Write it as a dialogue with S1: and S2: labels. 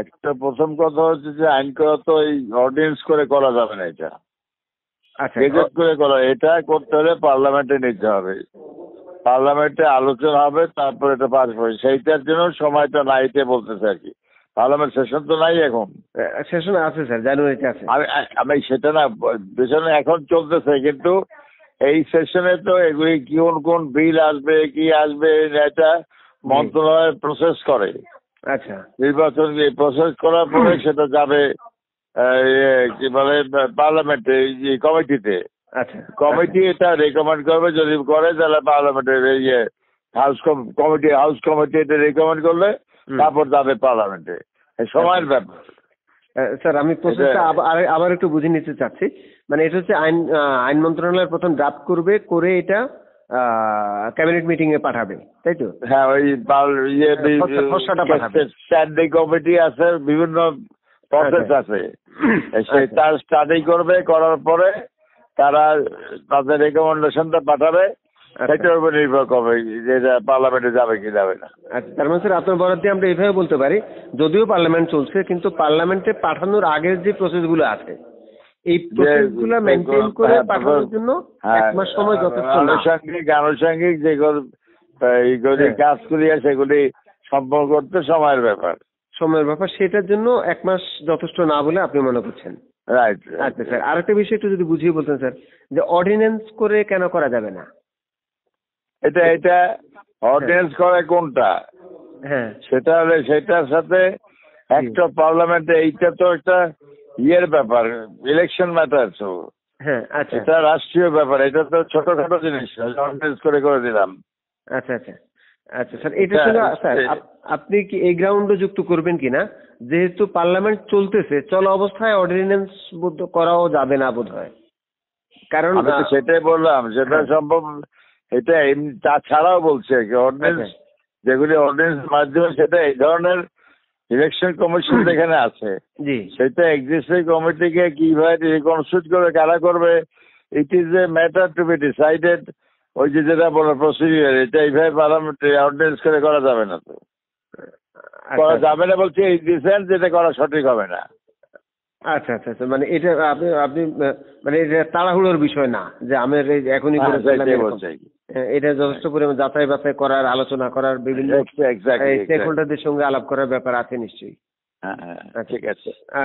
S1: একটা প্রথম কথা হচ্ছে যে আইন করা তো এই অর্ডিনেন্স করে করা যাবে না এটা গেজেট আচ্ছা, করে করা এটা করতে হলে পার্লামেন্টে নিতে হবে পার্লামেন্টে আলোচনা হবে তারপর এটা পাস হবে সেইটার জন্য সময়টা নাইতে বলতেছে আর কি পার্লামেন্ট সেশন তো নাই এখন
S2: সেশন আছে স্যার জানুয়ারিতে আছে আমি
S1: আমি সেটা না সেশন এখন চলতেছে কিন্তু এই সেশনে তো এগুলি কোন কোন বিল আসবে কি আসবে এটা মন্ত্রণালয় প্রসেস করে আচ্ছা নির্বাচন প্রসেস করার পরে সেটা যাবে ইয়ে, কি বলে পার্লামেন্টে কমিটিতে আচ্ছা কমিটি এটা রেকমেন্ড করবে যদি করে তাহলে পার্লামেন্টের ইয়ে হাউস কমিটি হাউস কমিটি এটা রেকমেন্ড করলে তারপর যাবে পার্লামেন্টে আচ্ছা। সময়ের ব্যাপার
S2: স্যার আমি প্রসেসটা আবার একটু বুঝে নিতে চাচ্ছি মানে এটা হচ্ছে আইন আইন মন্ত্রণালয় প্রথম ড্রাফট করবে করে এটা ক্যাবিনেট মিটিং এ পাঠাবে তাই তো হ্যাঁ
S1: ওই ইয়ে স্ট্যান্ডিং কমিটি আছে বিভিন্ন প্রসেস আচ্ছা। আছে আচ্ছা। তার স্টাডি করবে করার পরে তারা তাদের রেকমেন্ডেশনটা পাঠাবে সেটার আচ্ছা। উপর নির্ভর করবে যে পার্লামেন্টে যাবে কি যাবে না
S2: তার মানে স্যার আপনার বরাদ্দে আমরা এইভাবে বলতে পারি যদিও পার্লামেন্ট চলছে কিন্তু পার্লামেন্টে পাঠানোর আগের যে প্রসেসগুলো আছে এই প্রসেসগুলো মেনটেন করে হ্যাঁ, পাঠানোর জন্য
S1: হ্যাঁ, এক মাস সময় হ্যাঁ, যথেষ্ট না আনুষঙ্গিক আনুষঙ্গিক যেগুলো এইগুলি কাজ করিয়া সেগুলি সম্পন্ন করতে সময়ের ব্যাপার সময়ের ব্যাপার
S2: সেটার জন্য এক মাস যথেষ্ট না বলে আপনি মনে করছেন রাইট আচ্ছা স্যার আরেকটা বিষয় একটু যদি বুঝিয়ে বলতেন স্যার যে অর্ডিনেন্স করে কেন করা যাবে না
S1: এটা এটা অর্ডিনেন্স করে কোনটা হ্যাঁ সেটা হলে সেটার সাথে একটা পার্লামেন্টে এইটা তো একটা ইয়ের ব্যাপার ইলেকশন ম্যাটার তো
S2: হ্যাঁ আচ্ছা এটা
S1: রাষ্ট্রীয় ব্যাপার এটা তো ছোটখাটো জিনিস অর্গানাইজ করে করে দিলাম
S2: আচ্ছা আচ্ছা আচ্ছা স্যার এটা স্যার আপনি কি এই গ্রাউন্ডে যুক্ত করবেন কিনা যেহেতু পার্লামেন্ট চলতেছে চলা অবস্থায় অর্ডিন্যান্স করাও যাবে না বোধ হয়
S1: কারণ সেটাই বললাম যেটা হ্যাঁ। সম্ভব এটা তাছাড়াও বলছে অর্ডিন্যান্স আচ্ছা। যেগুলি অর্ডিন্যান্স মাধ্যমে সেটা এই ধরনের ইলেকশন কমিশন যেখানে আছে সেটা এক্সিস্টিং কমিটিকে কিভাবে রিকনস্টিটিউট করবে কারা করবে it is a matter to be decided ওই যে যেটা বলে প্রসিডিউর এটা এইভাবে পার্লামেন্টে অর্ডিনেন্স করে করা যাবে না তো আচ্ছা। করা যাবে না বলছি এই ডিসেন্ট যেটা করা সঠিক হবে না
S2: আচ্ছা আচ্ছা আচ্ছা মানে এটা আপনি আপনি মানে এটা তাড়াহুড়োর বিষয় না যে আমি এখনই হ্যাঁ, করে এটা যথেষ্ট হ্যাঁ। পরিমাণ যাচাই বাছাই করার আলোচনা করার বিভিন্ন সঙ্গে আলাপ করার ব্যাপার আছে নিশ্চয়ই হ্যাঁ, হ্যাঁ, আচ্ছা। ঠিক আছে